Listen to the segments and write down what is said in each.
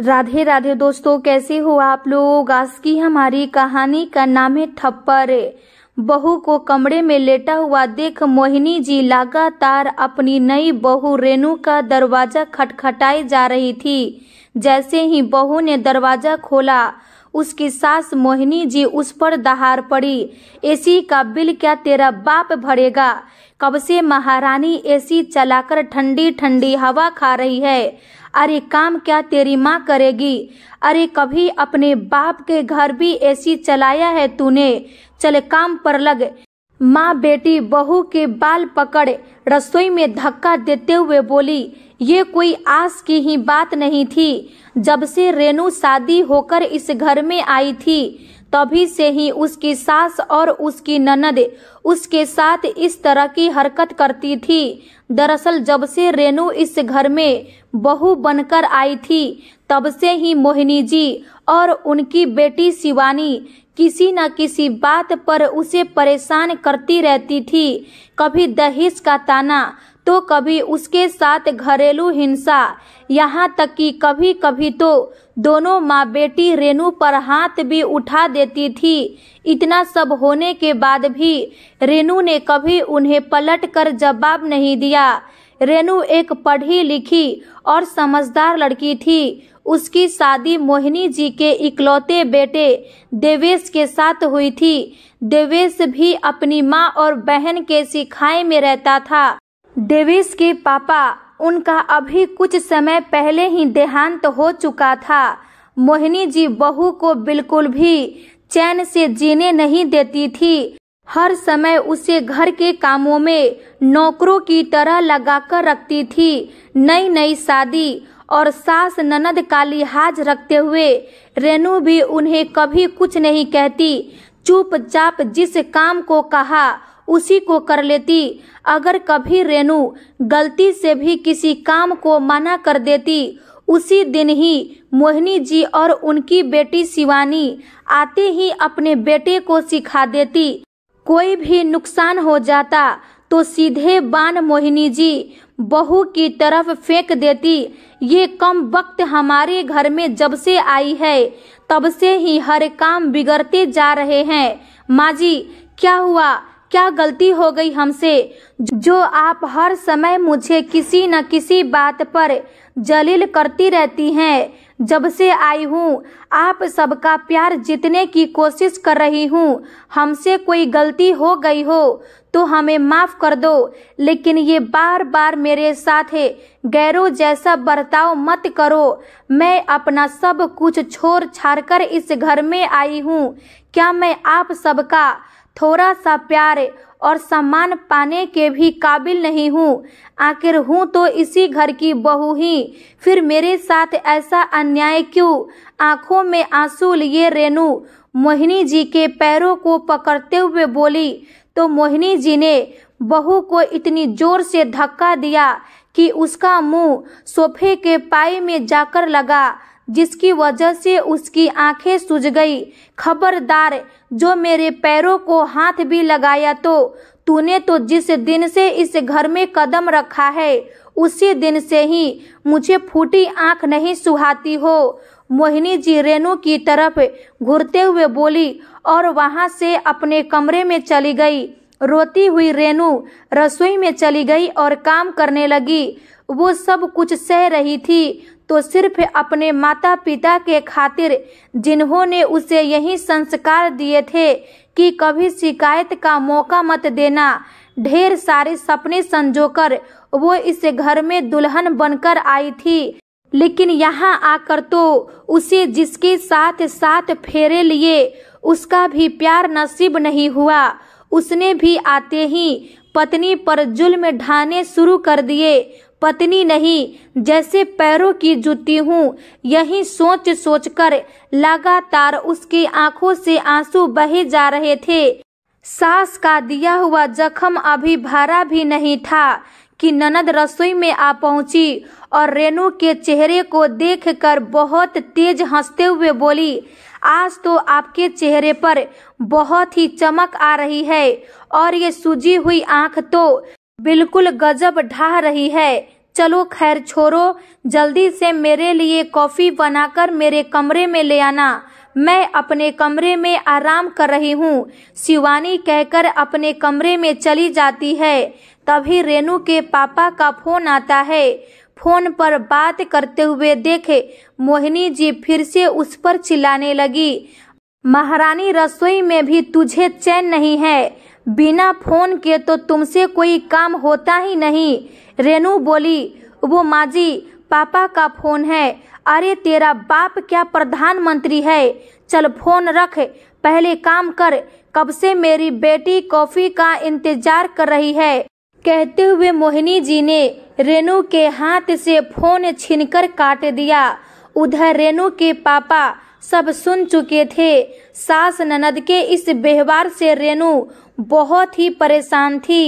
राधे राधे दोस्तों कैसे हो आप लोग आज की हमारी कहानी का नाम है थप्पर बहू को कमरे में लेटा हुआ देख मोहिनी जी लगातार अपनी नई बहू रेणु का दरवाजा खटखटाई जा रही थी जैसे ही बहू ने दरवाजा खोला उसकी सास मोहिनी जी उस पर दहार पड़ी एसी का बिल क्या तेरा बाप भरेगा कब से महारानी एसी चलाकर ठंडी ठंडी हवा खा रही है अरे काम क्या तेरी माँ करेगी अरे कभी अपने बाप के घर भी एसी चलाया है तूने चले काम पर लग माँ बेटी बहू के बाल पकड़ रसोई में धक्का देते हुए बोली ये कोई आस की ही बात नहीं थी जब से रेनू शादी होकर इस घर में आई थी तभी से ही उसकी सास और उसकी ननद उसके साथ इस तरह की हरकत करती थी दरअसल जब से रेनू इस घर में बहू बनकर आई थी तब से ही मोहिनी जी और उनकी बेटी शिवानी किसी न किसी बात पर उसे परेशान करती रहती थी कभी दहेज का ताना तो कभी उसके साथ घरेलू हिंसा यहाँ तक कि कभी कभी तो दोनों माँ बेटी रेनू पर हाथ भी उठा देती थी इतना सब होने के बाद भी रेनू ने कभी उन्हें पलट कर जवाब नहीं दिया रेनू एक पढ़ी लिखी और समझदार लड़की थी उसकी शादी मोहिनी जी के इकलौते बेटे देवेश के साथ हुई थी देवेश भी अपनी माँ और बहन के सिखाए में रहता था डेविस के पापा उनका अभी कुछ समय पहले ही देहांत हो चुका था मोहिनी जी बहू को बिल्कुल भी चैन से जीने नहीं देती थी हर समय उसे घर के कामों में नौकरों की तरह लगाकर रखती थी नई नई शादी और सास ननद का लिहाज रखते हुए रेनू भी उन्हें कभी कुछ नहीं कहती चुपचाप जिस काम को कहा उसी को कर लेती अगर कभी रेनु गलती से भी किसी काम को मना कर देती उसी दिन ही मोहिनी जी और उनकी बेटी शिवानी आते ही अपने बेटे को सिखा देती कोई भी नुकसान हो जाता तो सीधे बान मोहिनी जी बहू की तरफ फेंक देती ये कम वक्त हमारे घर में जब से आई है तब से ही हर काम बिगड़ते जा रहे हैं माँ जी क्या हुआ क्या गलती हो गई हमसे जो आप हर समय मुझे किसी न किसी बात पर जलील करती रहती हैं जब से आई हूँ आप सबका प्यार जीतने की कोशिश कर रही हूँ हमसे कोई गलती हो गई हो तो हमें माफ़ कर दो लेकिन ये बार बार मेरे साथ है गैरों जैसा बर्ताव मत करो मैं अपना सब कुछ छोड़ छाड़ कर इस घर में आई हूँ क्या मैं आप सबका थोड़ा सा प्यार और सम्मान पाने के भी काबिल नहीं हूँ आखिर हूँ तो इसी घर की बहू ही फिर मेरे साथ ऐसा अन्याय क्यों आंखों में आंसू लिए रेनू मोहिनी जी के पैरों को पकड़ते हुए बोली तो मोहिनी जी ने बहू को इतनी जोर से धक्का दिया कि उसका मुंह सोफे के पाई में जाकर लगा जिसकी वजह से उसकी आंखें सूज गई खबरदार जो मेरे पैरों को हाथ भी लगाया तो तूने तो जिस दिन से इस घर में कदम रखा है उसी दिन से ही मुझे फूटी आंख नहीं सुहाती हो मोहिनी जी रेनू की तरफ घूरते हुए बोली और वहां से अपने कमरे में चली गई रोती हुई रेनु रसोई में चली गई और काम करने लगी वो सब कुछ सह रही थी तो सिर्फ अपने माता पिता के खातिर जिन्होंने उसे यही संस्कार दिए थे कि कभी शिकायत का मौका मत देना ढेर सारे सपने संजोकर वो इस घर में दुल्हन बनकर आई थी लेकिन यहाँ आकर तो उसे जिसके साथ साथ फेरे लिए उसका भी प्यार नसीब नहीं हुआ उसने भी आते ही पत्नी पर जुल्म ढाने शुरू कर दिए पत्नी नहीं जैसे पैरों की जूती हूँ यही सोच सोचकर लगातार उसकी आंखों से आंसू बहे जा रहे थे सास का दिया हुआ जख्म अभी भरा भी नहीं था कि ननद रसोई में आ पहुंची और रेनू के चेहरे को देखकर बहुत तेज हंसते हुए बोली आज तो आपके चेहरे पर बहुत ही चमक आ रही है और ये सूजी हुई आंख तो बिल्कुल गजब ढह रही है चलो खैर छोरो जल्दी से मेरे लिए कॉफ़ी बनाकर मेरे कमरे में ले आना मैं अपने कमरे में आराम कर रही हूँ शिवानी कहकर अपने कमरे में चली जाती है तभी रेनू के पापा का फोन आता है फोन पर बात करते हुए देखे मोहिनी जी फिर से उस पर चिल्लाने लगी महारानी रसोई में भी तुझे चैन नहीं है बिना फोन के तो तुमसे कोई काम होता ही नहीं रेनू बोली वो माजी पापा का फोन है अरे तेरा बाप क्या प्रधानमंत्री है चल फोन रख पहले काम कर कब से मेरी बेटी कॉफी का इंतजार कर रही है कहते हुए मोहिनी जी ने रेनू के हाथ से फोन छीनकर काट दिया उधर रेनू के पापा सब सुन चुके थे सास ननद के इस व्यवहार से रेणु बहुत ही परेशान थी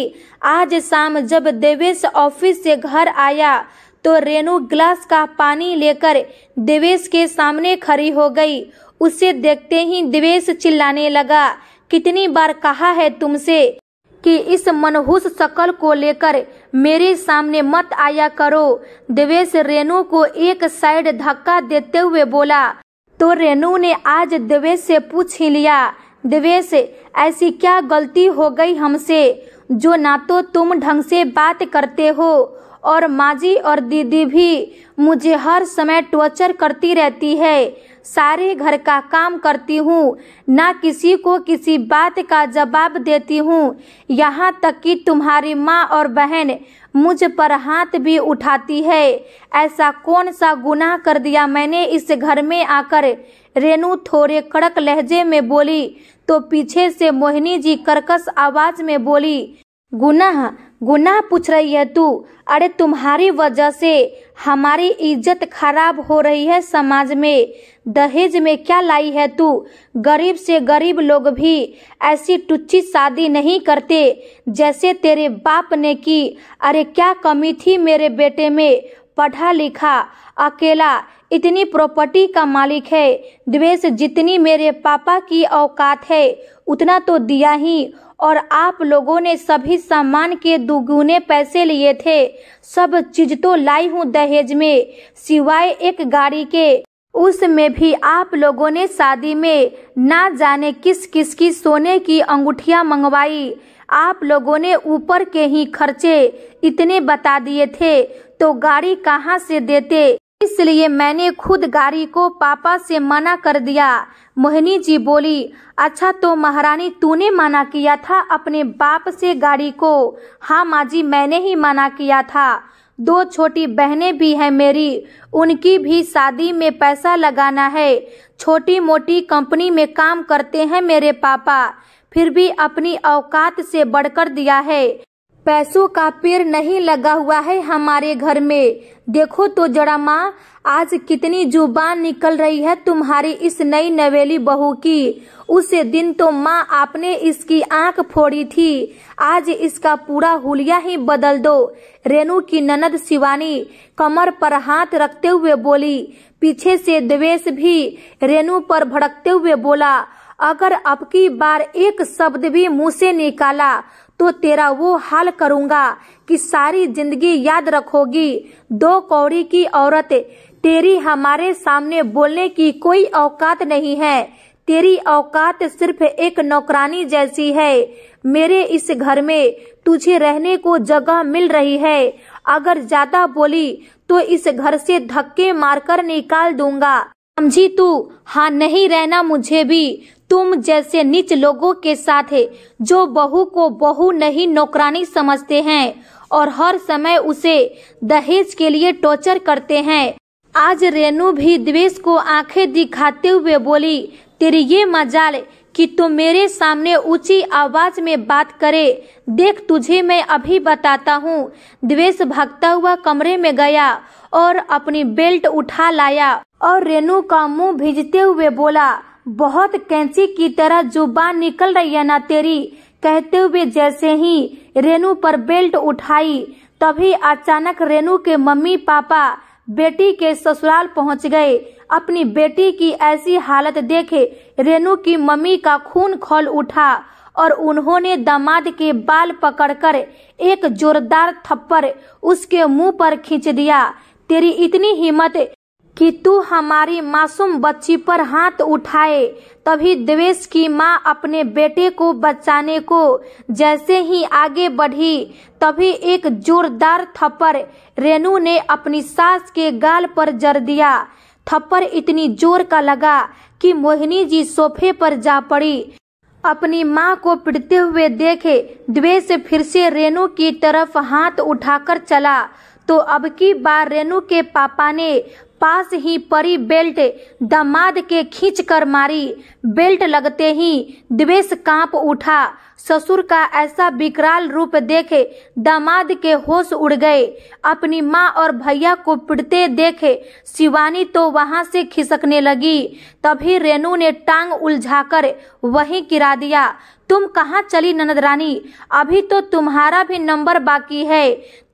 आज शाम जब देवेश ऑफिस से घर आया तो रेणु ग्लास का पानी लेकर देवेश के सामने खड़ी हो गई उसे देखते ही देवेश चिल्लाने लगा कितनी बार कहा है तुमसे कि इस मनहूस शकल को लेकर मेरे सामने मत आया करो देवेश रेणु को एक साइड धक्का देते हुए बोला तो रेनू ने आज देवेश से पूछ ही लिया देवेश ऐसी क्या गलती हो गई हमसे जो ना तो तुम ढंग से बात करते हो और माँ जी और दीदी भी मुझे हर समय टॉर्चर करती रहती है सारे घर का काम करती हूँ ना किसी को किसी बात का जवाब देती हूँ यहाँ तक कि तुम्हारी माँ और बहन मुझ पर हाथ भी उठाती है ऐसा कौन सा गुनाह कर दिया मैंने इस घर में आकर रेनू थोड़े कड़क लहजे में बोली तो पीछे से मोहिनी जी कर्कश आवाज में बोली गुनाह गुनाह पूछ रही है तू अरे तुम्हारी वजह से हमारी इज्जत खराब हो रही है समाज में दहेज में क्या लाई है तू गरीब से गरीब लोग भी ऐसी टुच्ची शादी नहीं करते जैसे तेरे बाप ने की अरे क्या कमी थी मेरे बेटे में पढ़ा लिखा अकेला इतनी प्रॉपर्टी का मालिक है द्वेष जितनी मेरे पापा की औकात है उतना तो दिया ही और आप लोगों ने सभी सामान के दुगुने पैसे लिए थे सब चीज तो लाई हूँ दहेज में सिवाय एक गाड़ी के उसमें भी आप लोगों ने शादी में ना जाने किस किस की सोने की अंगूठिया मंगवाई आप लोगों ने ऊपर के ही खर्चे इतने बता दिए थे तो गाड़ी कहाँ से देते इसलिए मैंने खुद गाड़ी को पापा से मना कर दिया मोहिनी जी बोली अच्छा तो महारानी तूने मना किया था अपने बाप से गाड़ी को हाँ माँ जी मैंने ही मना किया था दो छोटी बहनें भी हैं मेरी उनकी भी शादी में पैसा लगाना है छोटी मोटी कंपनी में काम करते हैं मेरे पापा फिर भी अपनी औकात से बढ़कर दिया है पैसों का पेड़ नहीं लगा हुआ है हमारे घर में देखो तो जरा माँ आज कितनी जुबान निकल रही है तुम्हारी इस नई नवेली बहू की उस दिन तो माँ आपने इसकी आंख फोड़ी थी आज इसका पूरा हुलिया ही बदल दो रेनू की ननद शिवानी कमर पर हाथ रखते हुए बोली पीछे से द्वेष भी रेनू पर भड़कते हुए बोला अगर अब की बार एक शब्द भी मुंह से निकाला तो तेरा वो हाल करूँगा कि सारी जिंदगी याद रखोगी दो कौड़ी की औरत तेरी हमारे सामने बोलने की कोई औकात नहीं है तेरी औकात सिर्फ एक नौकरानी जैसी है मेरे इस घर में तुझे रहने को जगह मिल रही है अगर ज्यादा बोली तो इस घर से धक्के मारकर निकाल दूंगा समझी तू हाँ नहीं रहना मुझे भी तुम जैसे नीच लोगों के साथ है जो बहू को बहू नहीं नौकरानी समझते हैं और हर समय उसे दहेज के लिए टॉर्चर करते हैं आज रेनू भी द्वेष को आंखें दिखाते हुए बोली तेरी ये मजाल कि तुम तो मेरे सामने ऊंची आवाज में बात करे देख तुझे मैं अभी बताता हूँ द्वेष भागता हुआ कमरे में गया और अपनी बेल्ट उठा लाया और रेनू का मुंह भिजते हुए बोला बहुत कैंची की तरह जुबान निकल रही है ना तेरी कहते हुए जैसे ही रेनू पर बेल्ट उठाई तभी अचानक रेनू के मम्मी पापा बेटी के ससुराल पहुंच गए अपनी बेटी की ऐसी हालत देखे रेनू की मम्मी का खून खोल उठा और उन्होंने दामाद के बाल पकड़कर एक जोरदार थप्पड़ उसके मुंह पर खींच दिया तेरी इतनी हिम्मत कि तू हमारी मासूम बच्ची पर हाथ उठाए तभी द्वेश की माँ अपने बेटे को बचाने को जैसे ही आगे बढ़ी तभी एक जोरदार थप्पड़ रेनु ने अपनी सास के गाल पर जर दिया थप्पड़ इतनी जोर का लगा कि मोहिनी जी सोफे पर जा पड़ी अपनी माँ को पिटते हुए देखे द्वेष फिर से रेनू की तरफ हाथ उठाकर चला तो अब की बार रेनू के पापा ने पास ही परी बेल्ट दामाद के खींच कर मारी बेल्ट लगते ही द्वेष कांप उठा ससुर का ऐसा विकराल रूप देखे दामाद के होश उड़ गए अपनी माँ और भैया को पिटते देखे शिवानी तो वहाँ से खिसकने लगी तभी रेनू ने टांग उलझाकर वहीं गिरा दिया तुम कहाँ चली ननद रानी अभी तो तुम्हारा भी नंबर बाकी है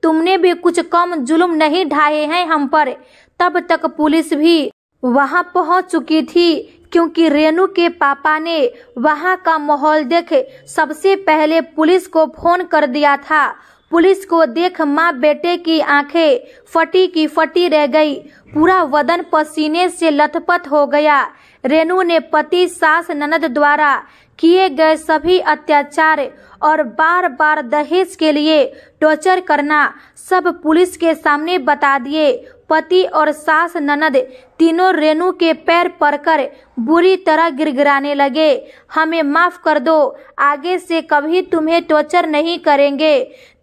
तुमने भी कुछ कम जुल्म नहीं ढाए हैं हम पर तब तक पुलिस भी वहाँ पहुँच चुकी थी क्योंकि रेनू के पापा ने वहाँ का माहौल देख सबसे पहले पुलिस को फोन कर दिया था पुलिस को देख माँ बेटे की आंखें फटी की फटी रह गई पूरा वदन पसीने से लथपथ हो गया रेनू ने पति सास ननद द्वारा किए गए सभी अत्याचार और बार बार दहेज के लिए टॉर्चर करना सब पुलिस के सामने बता दिए पति और सास ननद तीनों रेणु के पैर पड़कर बुरी तरह गिरगिराने लगे हमें माफ कर दो आगे से कभी तुम्हें टॉर्चर नहीं करेंगे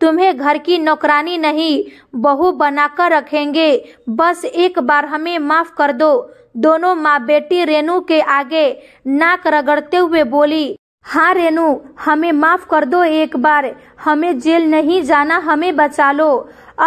तुम्हें घर की नौकरानी नहीं बहू बनाकर रखेंगे बस एक बार हमें माफ कर दो दोनों माँ बेटी रेनू के आगे नाक रगड़ते हुए बोली हाँ रेनू हमें माफ कर दो एक बार हमें जेल नहीं जाना हमें बचा लो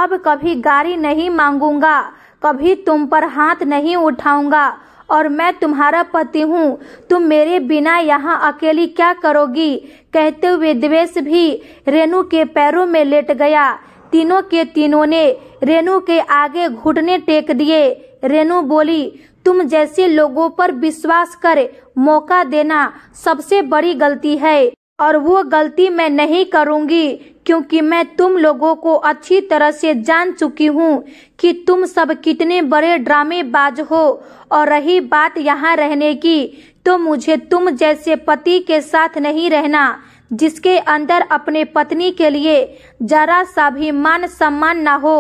अब कभी गाड़ी नहीं मांगूंगा कभी तुम पर हाथ नहीं उठाऊंगा और मैं तुम्हारा पति हूँ तुम मेरे बिना यहाँ अकेली क्या करोगी कहते हुए द्वेष भी रेनु के पैरों में लेट गया तीनों के तीनों ने रेनू के आगे घुटने टेक दिए रेनू बोली तुम जैसे लोगों पर विश्वास कर मौका देना सबसे बड़ी गलती है और वो गलती मैं नहीं करूँगी क्योंकि मैं तुम लोगों को अच्छी तरह से जान चुकी हूँ कि तुम सब कितने बड़े ड्रामेबाज हो और रही बात यहाँ रहने की तो मुझे तुम जैसे पति के साथ नहीं रहना जिसके अंदर अपने पत्नी के लिए जरा सा भी मान सम्मान न हो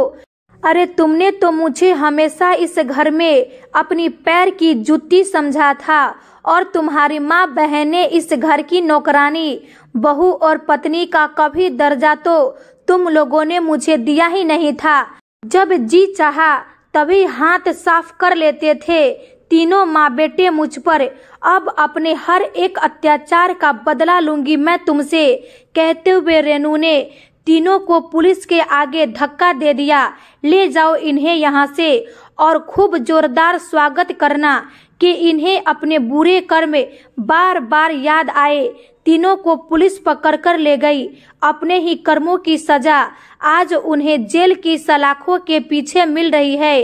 अरे तुमने तो मुझे हमेशा इस घर में अपनी पैर की जूती समझा था और तुम्हारी माँ बहने इस घर की नौकरानी बहू और पत्नी का कभी दर्जा तो तुम लोगों ने मुझे दिया ही नहीं था जब जी चाहा तभी हाथ साफ कर लेते थे तीनों माँ बेटे मुझ पर अब अपने हर एक अत्याचार का बदला लूंगी मैं तुमसे कहते हुए रेनू ने तीनों को पुलिस के आगे धक्का दे दिया ले जाओ इन्हें यहाँ से और खूब जोरदार स्वागत करना कि इन्हें अपने बुरे कर्म बार बार याद आए तीनों को पुलिस पकड़ कर ले गई अपने ही कर्मों की सजा आज उन्हें जेल की सलाखों के पीछे मिल रही है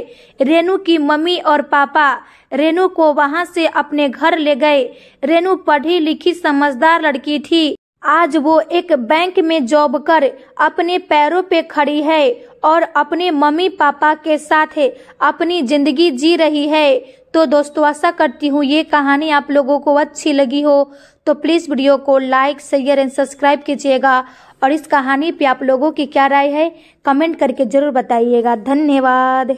रेनू की मम्मी और पापा रेनू को वहां से अपने घर ले गए रेनू पढ़ी लिखी समझदार लड़की थी आज वो एक बैंक में जॉब कर अपने पैरों पे खड़ी है और अपने मम्मी पापा के साथ अपनी जिंदगी जी रही है तो दोस्तों आशा करती हूँ ये कहानी आप लोगों को अच्छी लगी हो तो प्लीज़ वीडियो को लाइक शेयर एंड सब्सक्राइब कीजिएगा और इस कहानी पे आप लोगों की क्या राय है कमेंट करके ज़रूर बताइएगा धन्यवाद